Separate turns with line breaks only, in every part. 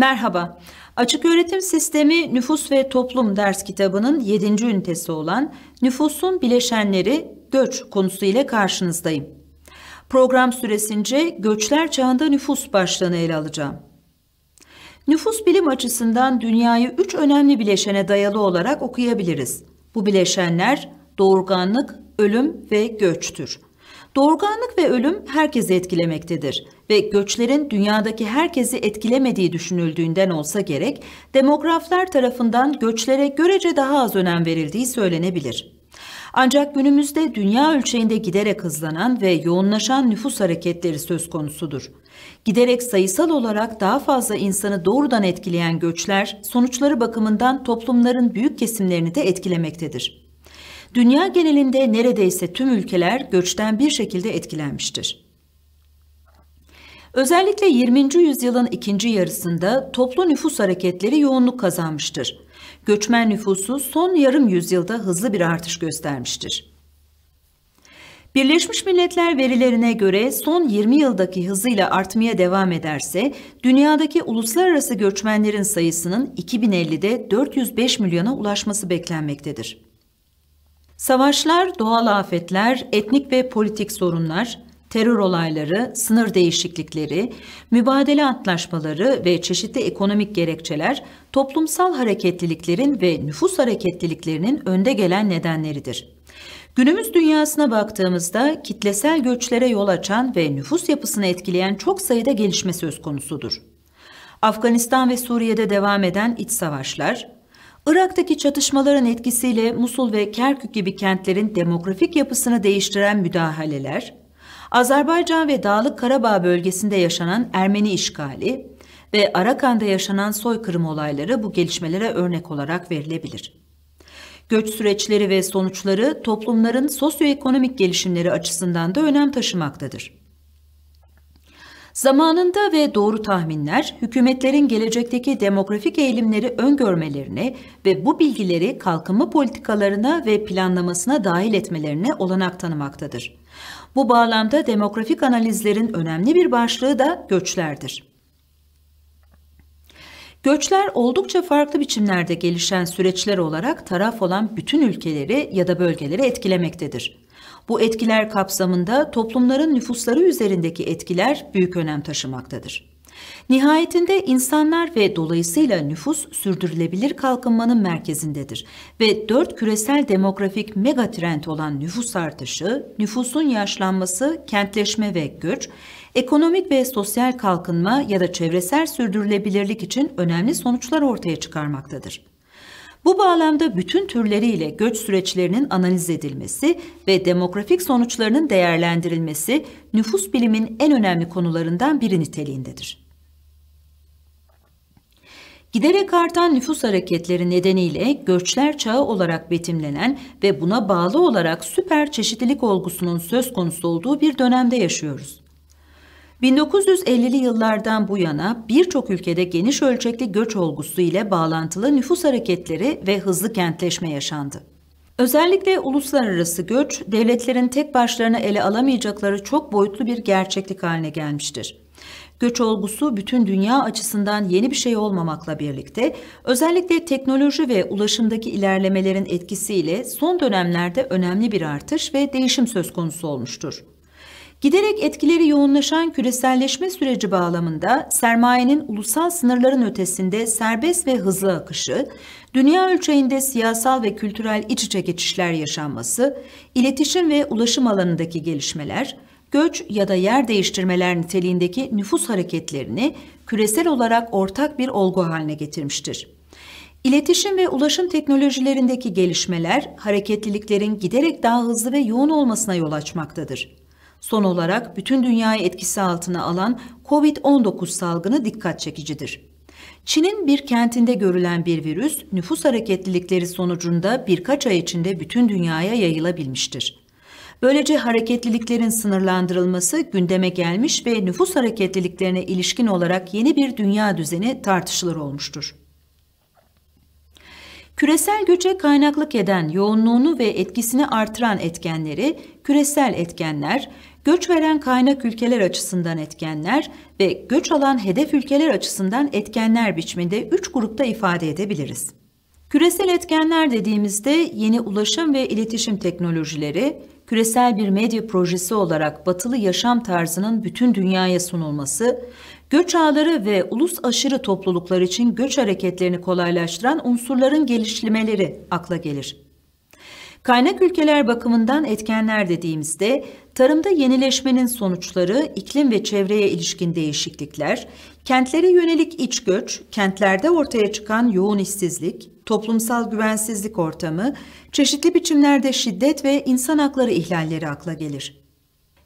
Merhaba. Açık Öğretim Sistemi Nüfus ve Toplum ders kitabının 7. ünitesi olan Nüfusun Bileşenleri Göç konusu ile karşınızdayım. Program süresince göçler çağında nüfus başlığını ele alacağım. Nüfus bilim açısından dünyayı üç önemli bileşene dayalı olarak okuyabiliriz. Bu bileşenler doğurganlık, ölüm ve göçtür. Doğurganlık ve ölüm herkesi etkilemektedir ve göçlerin dünyadaki herkesi etkilemediği düşünüldüğünden olsa gerek, demograflar tarafından göçlere görece daha az önem verildiği söylenebilir. Ancak günümüzde dünya ölçeğinde giderek hızlanan ve yoğunlaşan nüfus hareketleri söz konusudur. Giderek sayısal olarak daha fazla insanı doğrudan etkileyen göçler, sonuçları bakımından toplumların büyük kesimlerini de etkilemektedir dünya genelinde neredeyse tüm ülkeler göçten bir şekilde etkilenmiştir. Özellikle 20. yüzyılın ikinci yarısında toplu nüfus hareketleri yoğunluk kazanmıştır. Göçmen nüfusu son yarım yüzyılda hızlı bir artış göstermiştir. Birleşmiş Milletler verilerine göre son 20 yıldaki hızıyla artmaya devam ederse dünyadaki uluslararası göçmenlerin sayısının 2050'de 405 milyona ulaşması beklenmektedir. Savaşlar, doğal afetler, etnik ve politik sorunlar, terör olayları, sınır değişiklikleri, mübadele antlaşmaları ve çeşitli ekonomik gerekçeler toplumsal hareketliliklerin ve nüfus hareketliliklerinin önde gelen nedenleridir. Günümüz dünyasına baktığımızda kitlesel göçlere yol açan ve nüfus yapısını etkileyen çok sayıda gelişme söz konusudur. Afganistan ve Suriye'de devam eden iç savaşlar, Irak'taki çatışmaların etkisiyle Musul ve Kerkük gibi kentlerin demografik yapısını değiştiren müdahaleler, Azerbaycan ve Dağlık Karabağ bölgesinde yaşanan Ermeni işgali ve Arakan'da yaşanan soykırım olayları bu gelişmelere örnek olarak verilebilir. Göç süreçleri ve sonuçları toplumların sosyoekonomik gelişimleri açısından da önem taşımaktadır. Zamanında ve doğru tahminler hükümetlerin gelecekteki demografik eğilimleri öngörmelerine ve bu bilgileri kalkınma politikalarına ve planlamasına dahil etmelerine olanak tanımaktadır. Bu bağlamda demografik analizlerin önemli bir başlığı da göçlerdir. Göçler oldukça farklı biçimlerde gelişen süreçler olarak taraf olan bütün ülkeleri ya da bölgeleri etkilemektedir. Bu etkiler kapsamında toplumların nüfusları üzerindeki etkiler büyük önem taşımaktadır. Nihayetinde insanlar ve dolayısıyla nüfus sürdürülebilir kalkınmanın merkezindedir ve dört küresel demografik megatrend olan nüfus artışı, nüfusun yaşlanması, kentleşme ve göç, ekonomik ve sosyal kalkınma ya da çevresel sürdürülebilirlik için önemli sonuçlar ortaya çıkarmaktadır. Bu bağlamda bütün türleriyle göç süreçlerinin analiz edilmesi ve demografik sonuçlarının değerlendirilmesi nüfus bilimin en önemli konularından biri niteliğindedir. Giderek artan nüfus hareketleri nedeniyle göçler çağı olarak betimlenen ve buna bağlı olarak süper çeşitlilik olgusunun söz konusu olduğu bir dönemde yaşıyoruz. 1950'li yıllardan bu yana birçok ülkede geniş ölçekli göç olgusu ile bağlantılı nüfus hareketleri ve hızlı kentleşme yaşandı. Özellikle uluslararası göç, devletlerin tek başlarına ele alamayacakları çok boyutlu bir gerçeklik haline gelmiştir. Göç olgusu bütün dünya açısından yeni bir şey olmamakla birlikte, özellikle teknoloji ve ulaşımdaki ilerlemelerin etkisiyle son dönemlerde önemli bir artış ve değişim söz konusu olmuştur. Giderek etkileri yoğunlaşan küreselleşme süreci bağlamında sermayenin ulusal sınırların ötesinde serbest ve hızlı akışı, dünya ölçeğinde siyasal ve kültürel iç içe geçişler yaşanması, iletişim ve ulaşım alanındaki gelişmeler, göç ya da yer değiştirmeler niteliğindeki nüfus hareketlerini küresel olarak ortak bir olgu haline getirmiştir. İletişim ve ulaşım teknolojilerindeki gelişmeler hareketliliklerin giderek daha hızlı ve yoğun olmasına yol açmaktadır. Son olarak bütün dünyayı etkisi altına alan COVID-19 salgını dikkat çekicidir. Çin'in bir kentinde görülen bir virüs nüfus hareketlilikleri sonucunda birkaç ay içinde bütün dünyaya yayılabilmiştir. Böylece hareketliliklerin sınırlandırılması gündeme gelmiş ve nüfus hareketliliklerine ilişkin olarak yeni bir dünya düzeni tartışılır olmuştur. Küresel göçe kaynaklık eden yoğunluğunu ve etkisini artıran etkenleri küresel etkenler, göç veren kaynak ülkeler açısından etkenler ve göç alan hedef ülkeler açısından etkenler biçiminde üç grupta ifade edebiliriz. Küresel etkenler dediğimizde yeni ulaşım ve iletişim teknolojileri, küresel bir medya projesi olarak batılı yaşam tarzının bütün dünyaya sunulması, göç ağları ve ulus aşırı topluluklar için göç hareketlerini kolaylaştıran unsurların gelişmeleri akla gelir. Kaynak ülkeler bakımından etkenler dediğimizde Tarımda yenileşmenin sonuçları, iklim ve çevreye ilişkin değişiklikler, kentlere yönelik iç göç, kentlerde ortaya çıkan yoğun işsizlik, toplumsal güvensizlik ortamı, çeşitli biçimlerde şiddet ve insan hakları ihlalleri akla gelir.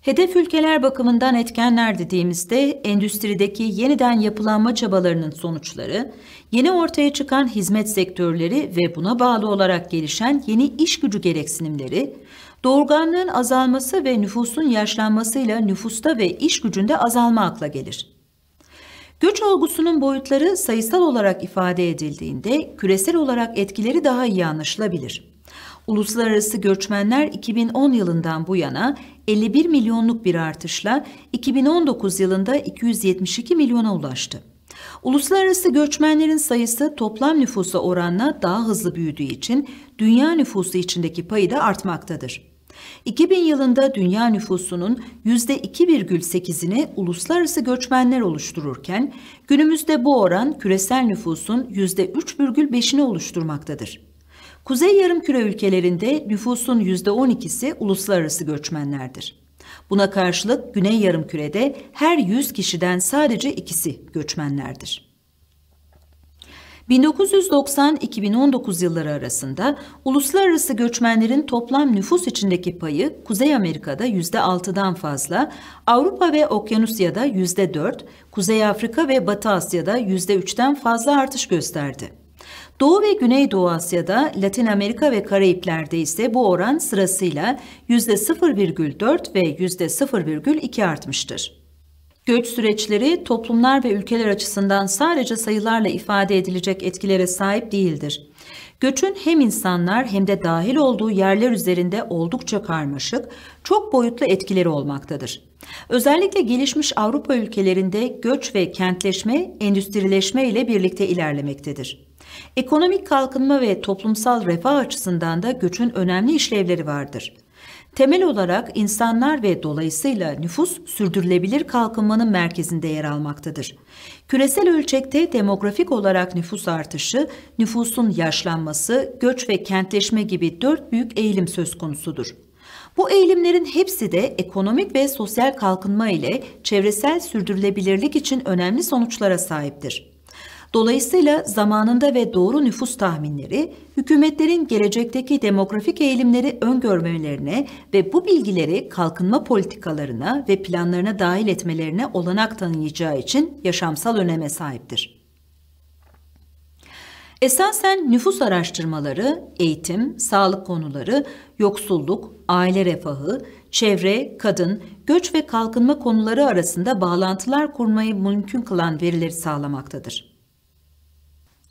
Hedef ülkeler bakımından etkenler dediğimizde endüstrideki yeniden yapılanma çabalarının sonuçları, yeni ortaya çıkan hizmet sektörleri ve buna bağlı olarak gelişen yeni iş gücü gereksinimleri, Doğurganlığın azalması ve nüfusun yaşlanmasıyla nüfusta ve iş gücünde azalma akla gelir. Göç olgusunun boyutları sayısal olarak ifade edildiğinde küresel olarak etkileri daha iyi anlaşılabilir. Uluslararası göçmenler 2010 yılından bu yana 51 milyonluk bir artışla 2019 yılında 272 milyona ulaştı. Uluslararası göçmenlerin sayısı toplam nüfusa oranla daha hızlı büyüdüğü için dünya nüfusu içindeki payı da artmaktadır. 2000 yılında dünya nüfusunun %2,8'ini uluslararası göçmenler oluştururken günümüzde bu oran küresel nüfusun %3,5'ini oluşturmaktadır. Kuzey Yarımküre ülkelerinde nüfusun %12'si uluslararası göçmenlerdir. Buna karşılık Güney Yarımküre'de her 100 kişiden sadece ikisi göçmenlerdir. 1990-2019 yılları arasında uluslararası göçmenlerin toplam nüfus içindeki payı Kuzey Amerika'da %6'dan fazla, Avrupa ve Okyanusya'da %4, Kuzey Afrika ve Batı Asya'da %3'ten fazla artış gösterdi. Doğu ve Güneydoğu Asya'da, Latin Amerika ve Karayipler'de ise bu oran sırasıyla %0,4 ve %0,2 artmıştır. Göç süreçleri toplumlar ve ülkeler açısından sadece sayılarla ifade edilecek etkilere sahip değildir. Göçün hem insanlar hem de dahil olduğu yerler üzerinde oldukça karmaşık, çok boyutlu etkileri olmaktadır. Özellikle gelişmiş Avrupa ülkelerinde göç ve kentleşme, endüstrileşme ile birlikte ilerlemektedir. Ekonomik kalkınma ve toplumsal refah açısından da göçün önemli işlevleri vardır. Temel olarak insanlar ve dolayısıyla nüfus sürdürülebilir kalkınmanın merkezinde yer almaktadır. Küresel ölçekte demografik olarak nüfus artışı, nüfusun yaşlanması, göç ve kentleşme gibi dört büyük eğilim söz konusudur. Bu eğilimlerin hepsi de ekonomik ve sosyal kalkınma ile çevresel sürdürülebilirlik için önemli sonuçlara sahiptir. Dolayısıyla zamanında ve doğru nüfus tahminleri hükümetlerin gelecekteki demografik eğilimleri öngörmelerine ve bu bilgileri kalkınma politikalarına ve planlarına dahil etmelerine olanak tanıyacağı için yaşamsal öneme sahiptir. Esasen nüfus araştırmaları, eğitim, sağlık konuları, yoksulluk, aile refahı, çevre, kadın, göç ve kalkınma konuları arasında bağlantılar kurmayı mümkün kılan verileri sağlamaktadır.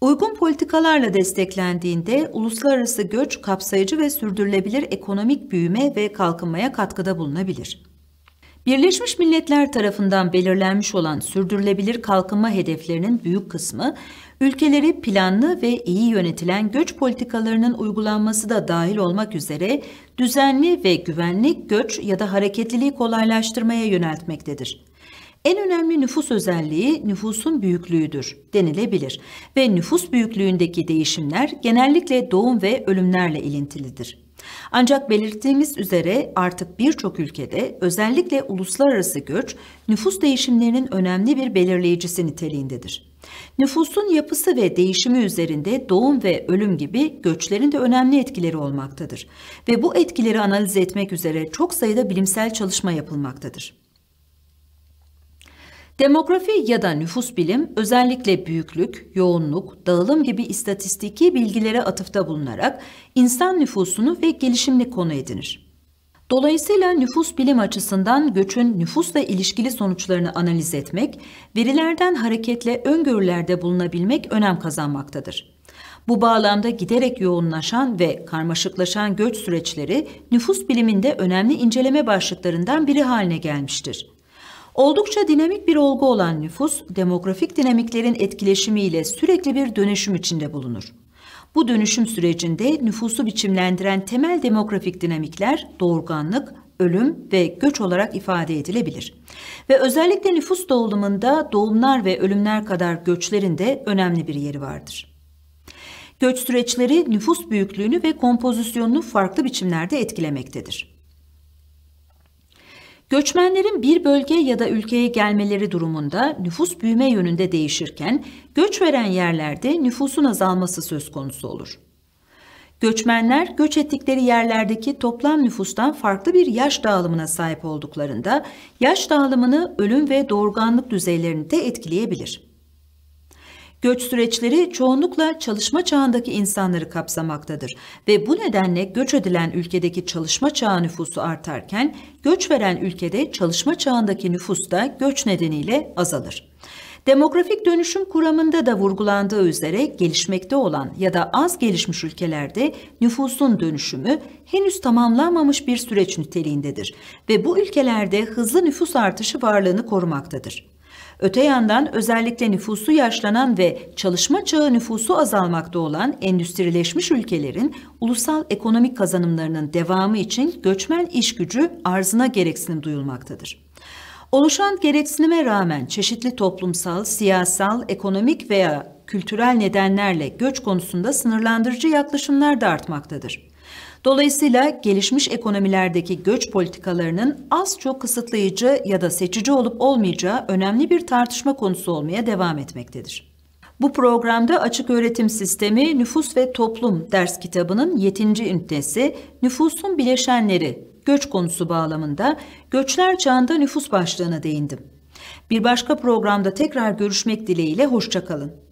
Uygun politikalarla desteklendiğinde uluslararası göç kapsayıcı ve sürdürülebilir ekonomik büyüme ve kalkınmaya katkıda bulunabilir. Birleşmiş Milletler tarafından belirlenmiş olan sürdürülebilir kalkınma hedeflerinin büyük kısmı, ülkeleri planlı ve iyi yönetilen göç politikalarının uygulanması da dahil olmak üzere düzenli ve güvenli göç ya da hareketliliği kolaylaştırmaya yöneltmektedir. En önemli nüfus özelliği nüfusun büyüklüğüdür denilebilir ve nüfus büyüklüğündeki değişimler genellikle doğum ve ölümlerle ilintilidir. Ancak belirttiğimiz üzere artık birçok ülkede özellikle uluslararası göç nüfus değişimlerinin önemli bir belirleyicisi niteliğindedir. Nüfusun yapısı ve değişimi üzerinde doğum ve ölüm gibi göçlerin de önemli etkileri olmaktadır ve bu etkileri analiz etmek üzere çok sayıda bilimsel çalışma yapılmaktadır. Demografi ya da nüfus bilim özellikle büyüklük, yoğunluk, dağılım gibi istatistiki bilgilere atıfta bulunarak insan nüfusunu ve gelişimini konu edinir. Dolayısıyla nüfus bilim açısından göçün nüfusla ilişkili sonuçlarını analiz etmek, verilerden hareketle öngörülerde bulunabilmek önem kazanmaktadır. Bu bağlamda giderek yoğunlaşan ve karmaşıklaşan göç süreçleri nüfus biliminde önemli inceleme başlıklarından biri haline gelmiştir. Oldukça dinamik bir olgu olan nüfus, demografik dinamiklerin etkileşimiyle sürekli bir dönüşüm içinde bulunur. Bu dönüşüm sürecinde nüfusu biçimlendiren temel demografik dinamikler doğurganlık, ölüm ve göç olarak ifade edilebilir. Ve özellikle nüfus dağılımında doğumlar ve ölümler kadar göçlerin de önemli bir yeri vardır. Göç süreçleri nüfus büyüklüğünü ve kompozisyonunu farklı biçimlerde etkilemektedir. Göçmenlerin bir bölge ya da ülkeye gelmeleri durumunda nüfus büyüme yönünde değişirken göç veren yerlerde nüfusun azalması söz konusu olur. Göçmenler göç ettikleri yerlerdeki toplam nüfustan farklı bir yaş dağılımına sahip olduklarında yaş dağılımını ölüm ve doğurganlık düzeylerini de etkileyebilir. Göç süreçleri çoğunlukla çalışma çağındaki insanları kapsamaktadır ve bu nedenle göç edilen ülkedeki çalışma çağı nüfusu artarken göç veren ülkede çalışma çağındaki nüfus da göç nedeniyle azalır. Demografik dönüşüm kuramında da vurgulandığı üzere gelişmekte olan ya da az gelişmiş ülkelerde nüfusun dönüşümü henüz tamamlanmamış bir süreç niteliğindedir ve bu ülkelerde hızlı nüfus artışı varlığını korumaktadır. Öte yandan özellikle nüfusu yaşlanan ve çalışma çağı nüfusu azalmakta olan endüstrileşmiş ülkelerin ulusal ekonomik kazanımlarının devamı için göçmen iş gücü arzına gereksinim duyulmaktadır. Oluşan gereksinime rağmen çeşitli toplumsal, siyasal, ekonomik veya kültürel nedenlerle göç konusunda sınırlandırıcı yaklaşımlar da artmaktadır. Dolayısıyla gelişmiş ekonomilerdeki göç politikalarının az çok kısıtlayıcı ya da seçici olup olmayacağı önemli bir tartışma konusu olmaya devam etmektedir. Bu programda Açık Öğretim Sistemi Nüfus ve Toplum ders kitabının 7. ünitesi Nüfusun Bileşenleri göç konusu bağlamında göçler çağında nüfus başlığına değindim. Bir başka programda tekrar görüşmek dileğiyle hoşçakalın.